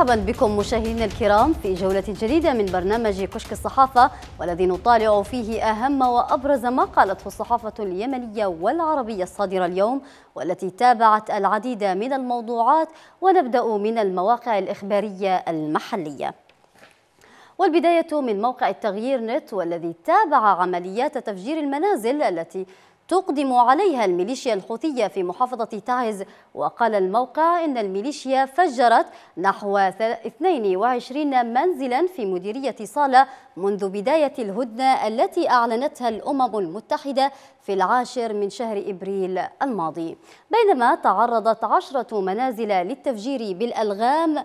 مرحبا بكم مشاهدينا الكرام في جولة جديدة من برنامج كشك الصحافة والذي نطالع فيه أهم وأبرز ما قالته الصحافة اليمنية والعربية الصادرة اليوم والتي تابعت العديد من الموضوعات ونبدأ من المواقع الإخبارية المحلية والبداية من موقع التغيير نت والذي تابع عمليات تفجير المنازل التي تقدم عليها الميليشيا الحوثية في محافظة تعز وقال الموقع إن الميليشيا فجرت نحو 22 منزلا في مديرية صالة منذ بداية الهدنة التي أعلنتها الأمم المتحدة في العاشر من شهر إبريل الماضي بينما تعرضت عشرة منازل للتفجير بالألغام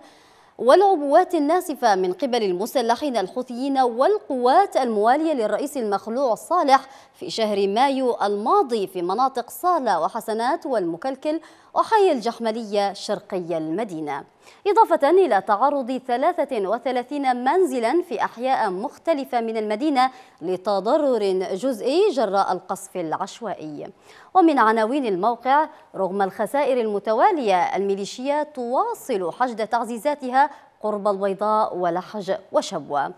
والعبوات الناسفة من قبل المسلحين الحوثيين والقوات الموالية للرئيس المخلوع صالح في شهر مايو الماضي في مناطق صالة وحسنات والمكلكل وحي الجحملية شرقي المدينة إضافة إلى تعرض 33 منزلا في أحياء مختلفة من المدينة لتضرر جزئي جراء القصف العشوائي ومن عناوين الموقع رغم الخسائر المتوالية الميليشيات تواصل حشد تعزيزاتها قرب البيضاء ولحج وشبوة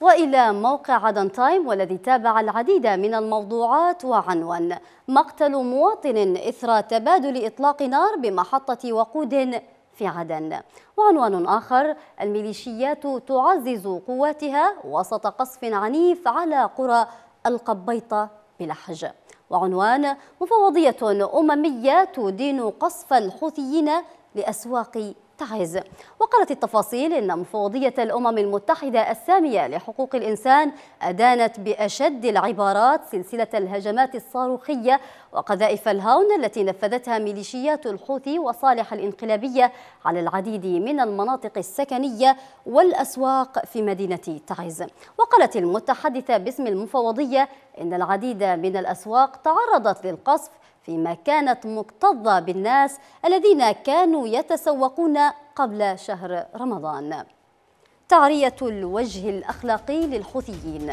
وإلى موقع عدن تايم والذي تابع العديد من الموضوعات وعنوان مقتل مواطن إثر تبادل إطلاق نار بمحطة وقود في عدن وعنوان آخر الميليشيات تعزز قواتها وسط قصف عنيف على قرى القبيطة بلحج وعنوان مفوضية أممية تدين قصف الحوثيين لأسواق تعز وقالت التفاصيل إن مفوضية الأمم المتحدة السامية لحقوق الإنسان أدانت بأشد العبارات سلسلة الهجمات الصاروخية وقذائف الهاون التي نفذتها ميليشيات الحوثي وصالح الإنقلابية على العديد من المناطق السكنية والأسواق في مدينة تعز وقالت المتحدثة باسم المفوضية إن العديد من الأسواق تعرضت للقصف فيما كانت مكتظة بالناس الذين كانوا يتسوقون قبل شهر رمضان تعرية الوجه الأخلاقي للحوثيين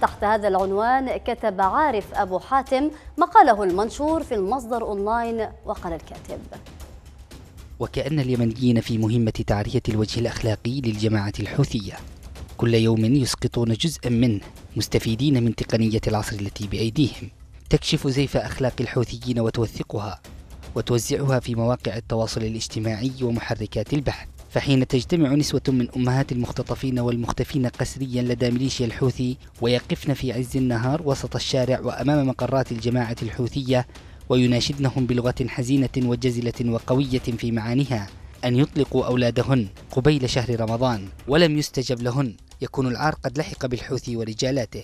تحت هذا العنوان كتب عارف أبو حاتم مقاله المنشور في المصدر أونلاين وقال الكاتب وكأن اليمنيين في مهمة تعرية الوجه الأخلاقي للجماعة الحوثية كل يوم يسقطون جزءا منه مستفيدين من تقنية العصر التي بأيديهم تكشف زيف أخلاق الحوثيين وتوثقها وتوزعها في مواقع التواصل الاجتماعي ومحركات البحث فحين تجتمع نسوة من أمهات المختطفين والمختفين قسريا لدى ميليشيا الحوثي ويقفن في عز النهار وسط الشارع وأمام مقرات الجماعة الحوثية ويناشدنهم بلغة حزينة وجزلة وقوية في معانيها أن يطلقوا أولادهن قبيل شهر رمضان ولم يستجب لهن يكون العار قد لحق بالحوثي ورجالاته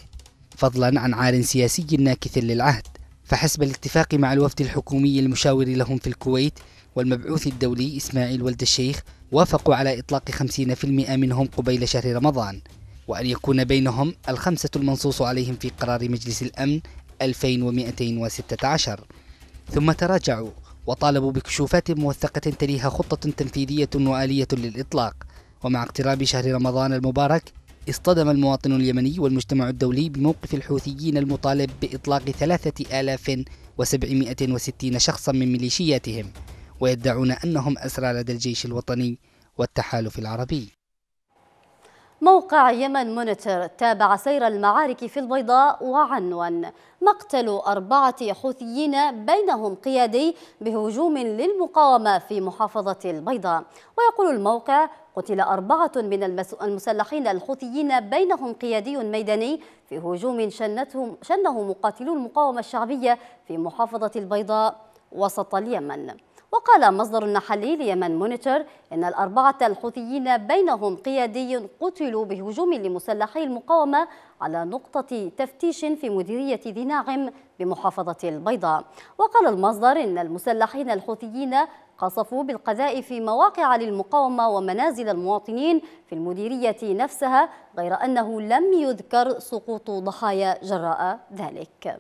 فضلا عن عار سياسي ناكث للعهد فحسب الاتفاق مع الوفد الحكومي المشاور لهم في الكويت والمبعوث الدولي إسماعيل ولد الشيخ وافقوا على إطلاق 50% منهم قبيل شهر رمضان وأن يكون بينهم الخمسة المنصوص عليهم في قرار مجلس الأمن 2216 ثم تراجعوا وطالبوا بكشوفات موثقة تليها خطة تنفيذية وآلية للإطلاق ومع اقتراب شهر رمضان المبارك اصطدم المواطن اليمني والمجتمع الدولي بموقف الحوثيين المطالب بإطلاق 3760 شخصا من ميليشياتهم ويدعون أنهم أسرى لدى الجيش الوطني والتحالف العربي موقع يمن مونيتور تابع سير المعارك في البيضاء وعنون مقتل أربعة حوثيين بينهم قيادي بهجوم للمقاومة في محافظة البيضاء ويقول الموقع قتل أربعة من المسلحين الحوثيين بينهم قيادي ميداني في هجوم شنتهم شنه مقاتلو المقاومة الشعبية في محافظة البيضاء وسط اليمن وقال مصدر محلي ليمن مونيتور إن الأربعة الحوثيين بينهم قيادي قتلوا بهجوم لمسلحي المقاومة على نقطة تفتيش في مديرية ذي ناعم بمحافظة البيضاء وقال المصدر إن المسلحين الحوثيين قصفوا بالقذائف مواقع للمقاومة ومنازل المواطنين في المديرية نفسها غير أنه لم يذكر سقوط ضحايا جراء ذلك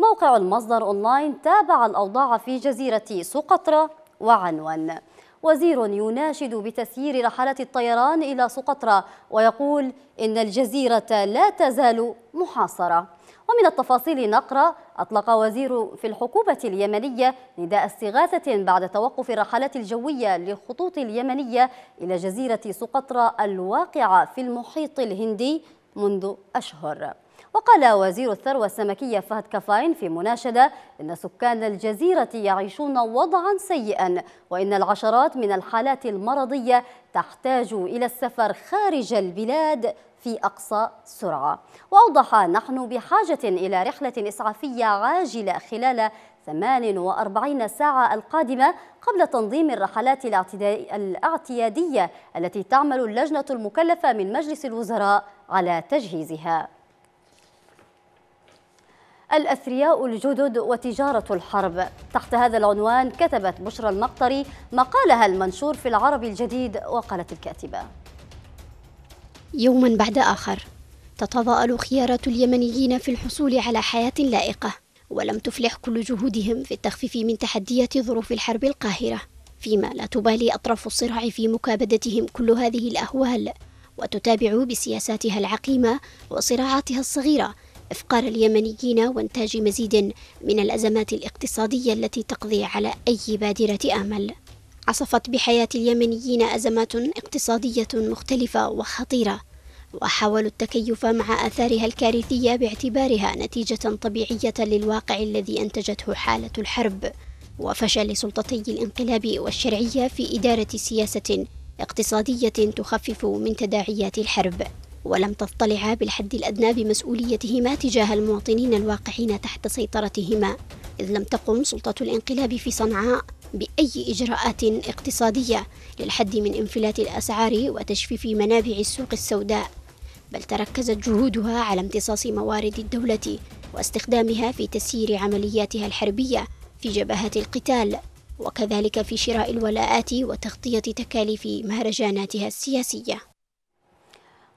موقع المصدر أونلاين تابع الأوضاع في جزيرة سقطرى وعنوان وزير يناشد بتسيير رحلات الطيران إلى سقطرى ويقول إن الجزيرة لا تزال محاصرة ومن التفاصيل نقرأ أطلق وزير في الحكومة اليمنية نداء استغاثة بعد توقف الرحلات الجوية للخطوط اليمنية إلى جزيرة سقطرى الواقعة في المحيط الهندي منذ أشهر وقال وزير الثروة السمكية فهد كفاين في مناشدة إن سكان الجزيرة يعيشون وضعا سيئا وإن العشرات من الحالات المرضية تحتاج إلى السفر خارج البلاد في أقصى سرعة وأوضح نحن بحاجة إلى رحلة إسعافية عاجلة خلال 48 ساعة القادمة قبل تنظيم الرحلات الاعتيادية التي تعمل اللجنة المكلفة من مجلس الوزراء على تجهيزها الأثرياء الجدد وتجارة الحرب تحت هذا العنوان كتبت بشرى المقطري مقالها المنشور في العربي الجديد وقالت الكاتبة يوما بعد آخر تتضاءل خيارات اليمنيين في الحصول على حياة لائقة ولم تفلح كل جهودهم في التخفيف من تحديات ظروف الحرب القاهرة فيما لا تبالي أطراف الصراع في مكابدتهم كل هذه الأهوال وتتابع بسياساتها العقيمة وصراعاتها الصغيرة إفقار اليمنيين وإنتاج مزيد من الأزمات الاقتصادية التي تقضي على أي بادرة أمل عصفت بحياة اليمنيين أزمات اقتصادية مختلفة وخطيرة وحاولوا التكيف مع آثارها الكارثية باعتبارها نتيجة طبيعية للواقع الذي أنتجته حالة الحرب وفشل سلطتي الانقلاب والشرعية في إدارة سياسة اقتصادية تخفف من تداعيات الحرب ولم تضطلعا بالحد الأدنى بمسؤوليتهما تجاه المواطنين الواقعين تحت سيطرتهما إذ لم تقم سلطة الانقلاب في صنعاء بأي إجراءات اقتصادية للحد من انفلات الأسعار وتجفيف منابع السوق السوداء بل تركزت جهودها على امتصاص موارد الدولة واستخدامها في تسيير عملياتها الحربية في جبهات القتال وكذلك في شراء الولاءات وتغطية تكاليف مهرجاناتها السياسية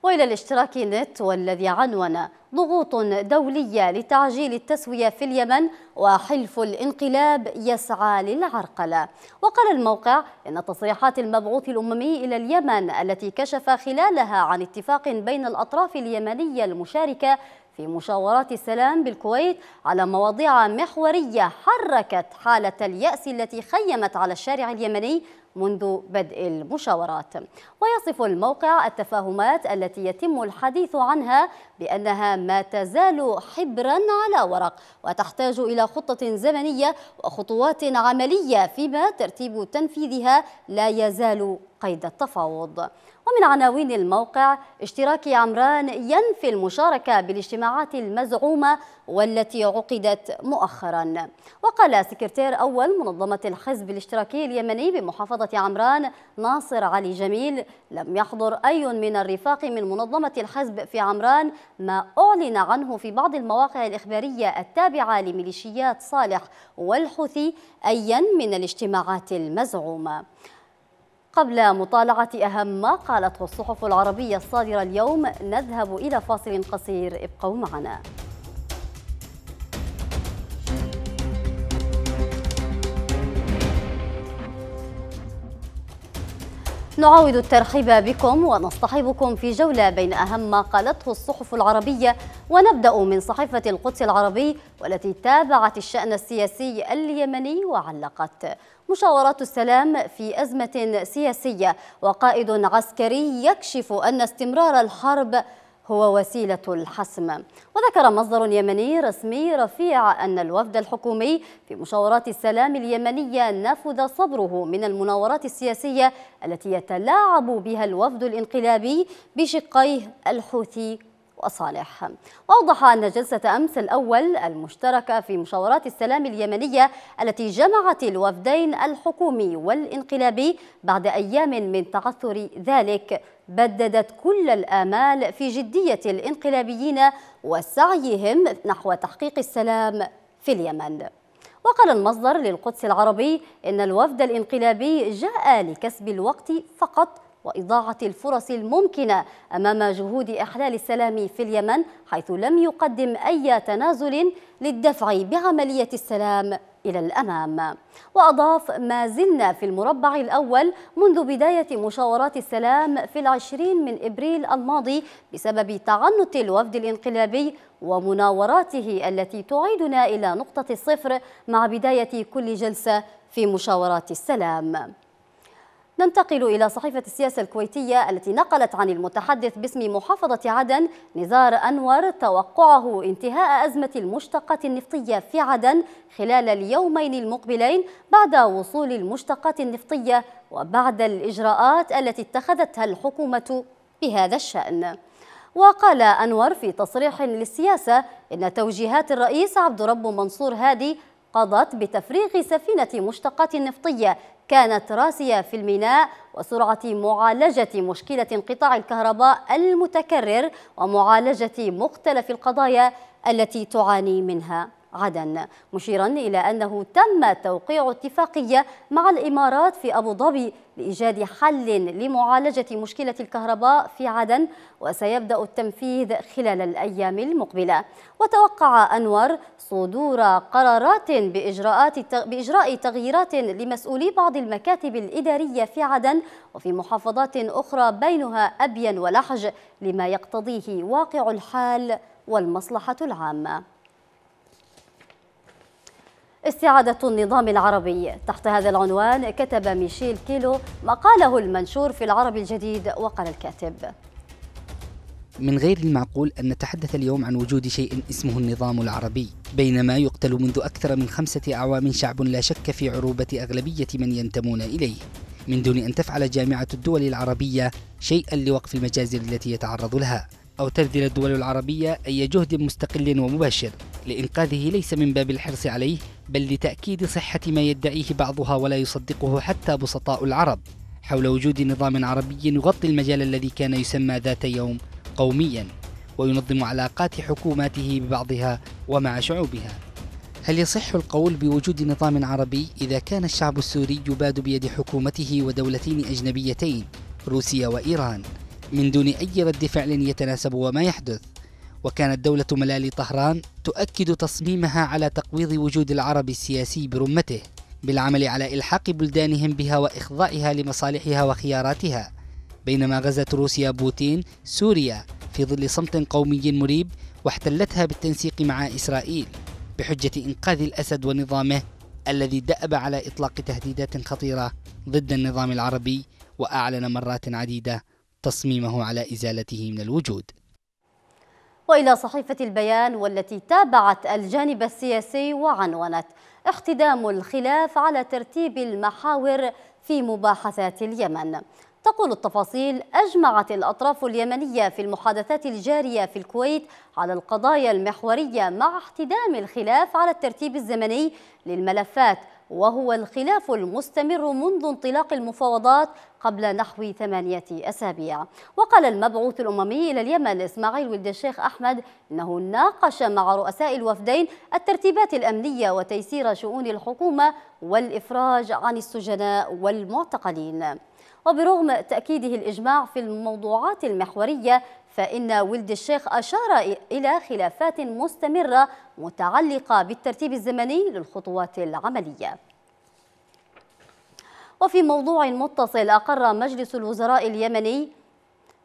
وإلى الاشتراك نت والذي عنون ضغوط دولية لتعجيل التسوية في اليمن وحلف الانقلاب يسعى للعرقلة وقال الموقع إن تصريحات المبعوث الأممي إلى اليمن التي كشف خلالها عن اتفاق بين الأطراف اليمنية المشاركة في مشاورات السلام بالكويت على مواضيع محورية حركت حالة اليأس التي خيمت على الشارع اليمني منذ بدء المشاورات ويصف الموقع التفاهمات التي يتم الحديث عنها بأنها ما تزال حبرا على ورق وتحتاج إلى خطة زمنية وخطوات عملية فيما ترتيب تنفيذها لا يزال قيد التفاوض ومن عناوين الموقع اشتراك عمران ينفي المشاركة بالاجتماعات المزعومة والتي عقدت مؤخرا وقال سكرتير أول منظمة الحزب الاشتراكي اليمني بمحافظة عمران ناصر علي جميل لم يحضر أي من الرفاق من منظمة الحزب في عمران ما أعلن عنه في بعض المواقع الإخبارية التابعة لميليشيات صالح والحوثي أيا من الاجتماعات المزعومة قبل مطالعة أهم ما قالته الصحف العربية الصادرة اليوم نذهب إلى فاصل قصير ابقوا معنا نعاود الترحيب بكم ونصطحبكم في جولة بين أهم ما قالته الصحف العربية ونبدأ من صحيفة القدس العربي والتي تابعت الشأن السياسي اليمني وعلقت مشاورات السلام في أزمة سياسية وقائد عسكري يكشف أن استمرار الحرب هو وسيلة الحسم وذكر مصدر يمني رسمي رفيع أن الوفد الحكومي في مشاورات السلام اليمنية نفذ صبره من المناورات السياسية التي يتلاعب بها الوفد الانقلابي بشقيه الحوثي وصالح وأوضح أن جلسة أمس الأول المشتركة في مشاورات السلام اليمنية التي جمعت الوفدين الحكومي والانقلابي بعد أيام من تعثر ذلك بددت كل الآمال في جدية الانقلابيين وسعيهم نحو تحقيق السلام في اليمن وقال المصدر للقدس العربي إن الوفد الانقلابي جاء لكسب الوقت فقط وإضاعة الفرص الممكنة أمام جهود إحلال السلام في اليمن حيث لم يقدم أي تنازل للدفع بعملية السلام إلى الأمام وأضاف ما زلنا في المربع الأول منذ بداية مشاورات السلام في العشرين من إبريل الماضي بسبب تعنت الوفد الانقلابي ومناوراته التي تعيدنا إلى نقطة الصفر مع بداية كل جلسة في مشاورات السلام ننتقل إلى صحيفة السياسة الكويتية التي نقلت عن المتحدث باسم محافظة عدن نزار أنور توقعه انتهاء أزمة المشتقات النفطية في عدن خلال اليومين المقبلين بعد وصول المشتقات النفطية وبعد الإجراءات التي اتخذتها الحكومة بهذا الشأن وقال أنور في تصريح للسياسة إن توجيهات الرئيس عبد رب منصور هادي قضت بتفريغ سفينة مشتقات نفطية كانت راسية في الميناء وسرعة معالجة مشكلة انقطاع الكهرباء المتكرر ومعالجة مختلف القضايا التي تعاني منها غدا مشيرا إلى أنه تم توقيع اتفاقية مع الإمارات في أبو ظبي لإيجاد حل لمعالجة مشكلة الكهرباء في عدن وسيبدأ التنفيذ خلال الأيام المقبلة وتوقع أنور صدور قرارات بإجراءات بإجراء تغييرات لمسؤولي بعض المكاتب الإدارية في عدن وفي محافظات أخرى بينها أبين ولحج لما يقتضيه واقع الحال والمصلحة العامة استعادة النظام العربي تحت هذا العنوان كتب ميشيل كيلو مقاله المنشور في العرب الجديد وقال الكاتب من غير المعقول أن نتحدث اليوم عن وجود شيء اسمه النظام العربي بينما يقتل منذ أكثر من خمسة أعوام شعب لا شك في عروبة أغلبية من ينتمون إليه من دون أن تفعل جامعة الدول العربية شيئا لوقف المجازر التي يتعرض لها أو تبذل الدول العربية أي جهد مستقل ومباشر لإنقاذه ليس من باب الحرص عليه بل لتأكيد صحة ما يدعيه بعضها ولا يصدقه حتى بسطاء العرب حول وجود نظام عربي يغطي المجال الذي كان يسمى ذات يوم قوميا وينظم علاقات حكوماته ببعضها ومع شعوبها هل يصح القول بوجود نظام عربي إذا كان الشعب السوري يباد بيد حكومته ودولتين أجنبيتين روسيا وإيران من دون أي رد فعل يتناسب وما يحدث وكانت دولة ملالي طهران تؤكد تصميمها على تقويض وجود العرب السياسي برمته بالعمل على إلحاق بلدانهم بها وإخضاعها لمصالحها وخياراتها بينما غزت روسيا بوتين سوريا في ظل صمت قومي مريب واحتلتها بالتنسيق مع إسرائيل بحجة إنقاذ الأسد ونظامه الذي دأب على إطلاق تهديدات خطيرة ضد النظام العربي وأعلن مرات عديدة تصميمه على إزالته من الوجود وإلى صحيفة البيان والتي تابعت الجانب السياسي وعنونت احتدام الخلاف على ترتيب المحاور في مباحثات اليمن تقول التفاصيل أجمعت الأطراف اليمنية في المحادثات الجارية في الكويت على القضايا المحورية مع احتدام الخلاف على الترتيب الزمني للملفات وهو الخلاف المستمر منذ انطلاق المفاوضات قبل نحو ثمانية أسابيع وقال المبعوث الأممي إلى اليمن إسماعيل ولد الشيخ أحمد أنه ناقش مع رؤساء الوفدين الترتيبات الأمنية وتيسير شؤون الحكومة والإفراج عن السجناء والمعتقلين وبرغم تأكيده الإجماع في الموضوعات المحورية فإن ولد الشيخ أشار إلى خلافات مستمرة متعلقة بالترتيب الزمني للخطوات العملية وفي موضوع متصل أقر مجلس الوزراء اليمني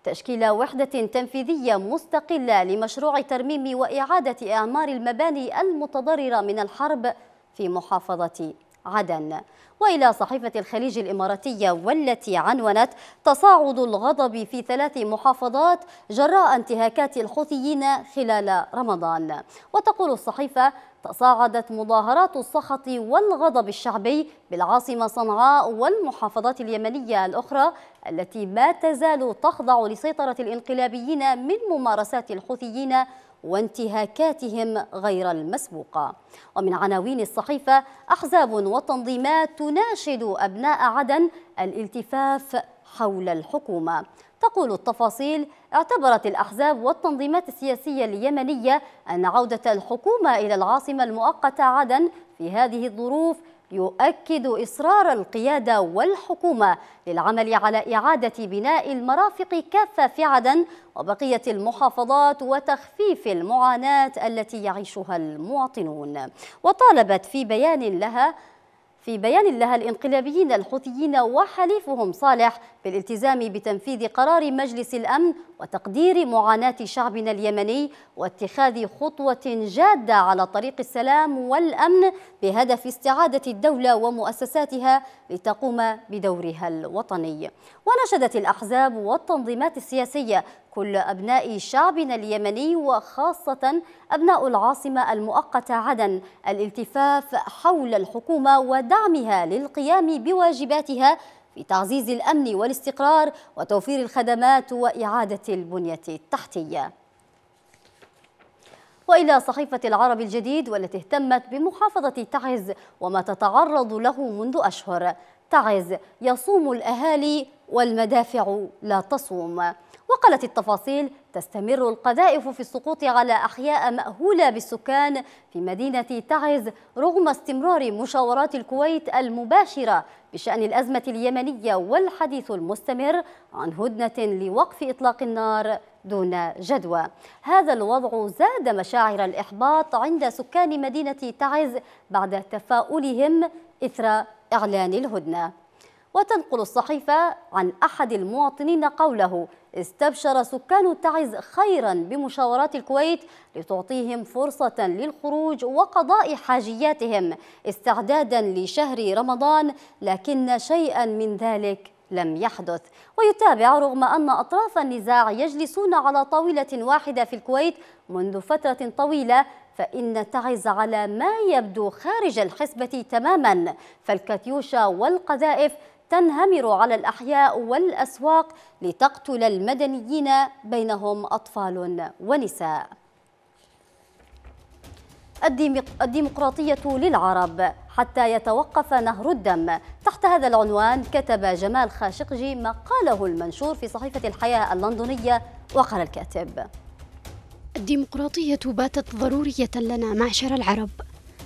تشكيل وحدة تنفيذية مستقلة لمشروع ترميم وإعادة أعمار المباني المتضررة من الحرب في محافظة عدن وإلى صحيفة الخليج الإماراتية والتي عنونت تصاعد الغضب في ثلاث محافظات جراء انتهاكات الحوثيين خلال رمضان وتقول الصحيفة تصاعدت مظاهرات السخط والغضب الشعبي بالعاصمة صنعاء والمحافظات اليمنية الأخرى التي ما تزال تخضع لسيطرة الانقلابيين من ممارسات الحوثيين وانتهاكاتهم غير المسبوقة ومن عناوين الصحيفة أحزاب وتنظيمات تناشد أبناء عدن الالتفاف حول الحكومة تقول التفاصيل اعتبرت الأحزاب والتنظيمات السياسية اليمنية أن عودة الحكومة إلى العاصمة المؤقتة عدن في هذه الظروف يؤكد إصرار القيادة والحكومة للعمل على إعادة بناء المرافق كافة في عدن وبقية المحافظات وتخفيف المعاناة التي يعيشها المواطنون وطالبت في بيان لها في بيان لها الانقلابيين الحوثيين وحليفهم صالح بالالتزام بتنفيذ قرار مجلس الأمن وتقدير معاناة شعبنا اليمني واتخاذ خطوة جادة على طريق السلام والأمن بهدف استعادة الدولة ومؤسساتها لتقوم بدورها الوطني ونشدت الأحزاب والتنظيمات السياسية كل أبناء شعبنا اليمني وخاصة أبناء العاصمة المؤقتة عدن الالتفاف حول الحكومة ودعمها للقيام بواجباتها في تعزيز الأمن والاستقرار وتوفير الخدمات وإعادة البنية التحتية وإلى صحيفة العرب الجديد والتي اهتمت بمحافظة تعز وما تتعرض له منذ أشهر تعز يصوم الأهالي والمدافع لا تصوم وقالت التفاصيل تستمر القذائف في السقوط على أحياء مأهولة بالسكان في مدينة تعز رغم استمرار مشاورات الكويت المباشرة بشأن الأزمة اليمنية والحديث المستمر عن هدنة لوقف إطلاق النار دون جدوى هذا الوضع زاد مشاعر الإحباط عند سكان مدينة تعز بعد تفاؤلهم إثر إعلان الهدنة وتنقل الصحيفة عن أحد المواطنين قوله استبشر سكان تعز خيرا بمشاورات الكويت لتعطيهم فرصة للخروج وقضاء حاجياتهم استعدادا لشهر رمضان لكن شيئا من ذلك لم يحدث ويتابع رغم أن أطراف النزاع يجلسون على طاولة واحدة في الكويت منذ فترة طويلة فإن تعز على ما يبدو خارج الحسبة تماما فالكاتيوشا والقذائف تنهمر على الأحياء والأسواق لتقتل المدنيين بينهم أطفال ونساء الديمقراطية للعرب حتى يتوقف نهر الدم تحت هذا العنوان كتب جمال خاشقجي ما قاله المنشور في صحيفة الحياة اللندنية وقال الكاتب الديمقراطية باتت ضرورية لنا معشر العرب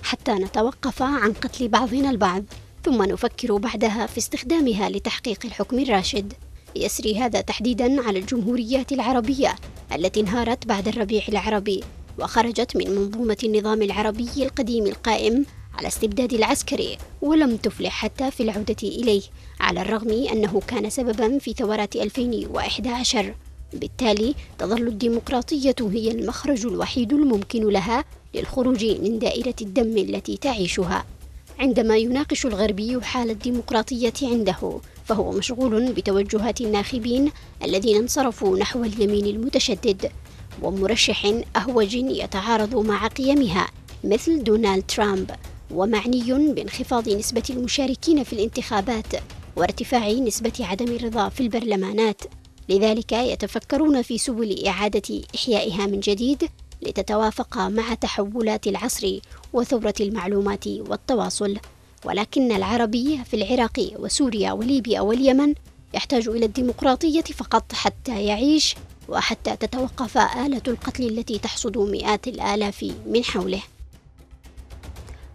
حتى نتوقف عن قتل بعضنا البعض ثم نفكر بعدها في استخدامها لتحقيق الحكم الراشد يسري هذا تحديدا على الجمهوريات العربية التي انهارت بعد الربيع العربي وخرجت من منظومة النظام العربي القديم القائم على استبداد العسكري ولم تفلح حتى في العودة إليه على الرغم أنه كان سببا في ثورات 2011 بالتالي تظل الديمقراطية هي المخرج الوحيد الممكن لها للخروج من دائرة الدم التي تعيشها عندما يناقش الغربي حال الديمقراطية عنده فهو مشغول بتوجهات الناخبين الذين انصرفوا نحو اليمين المتشدد ومرشح أهوج يتعارض مع قيمها مثل دونالد ترامب ومعني بانخفاض نسبة المشاركين في الانتخابات وارتفاع نسبة عدم الرضا في البرلمانات لذلك يتفكرون في سبل إعادة إحيائها من جديد لتتوافق مع تحولات العصر وثورة المعلومات والتواصل ولكن العربية في العراق وسوريا وليبيا واليمن يحتاج إلى الديمقراطية فقط حتى يعيش وحتى تتوقف آلة القتل التي تحصد مئات الآلاف من حوله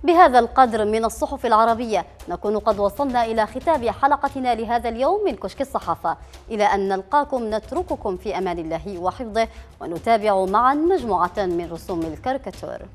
بهذا القدر من الصحف العربية نكون قد وصلنا إلى ختاب حلقتنا لهذا اليوم من كشك الصحافة إلى أن نلقاكم نترككم في أمان الله وحفظه ونتابع معا مجموعة من رسوم الكاريكاتور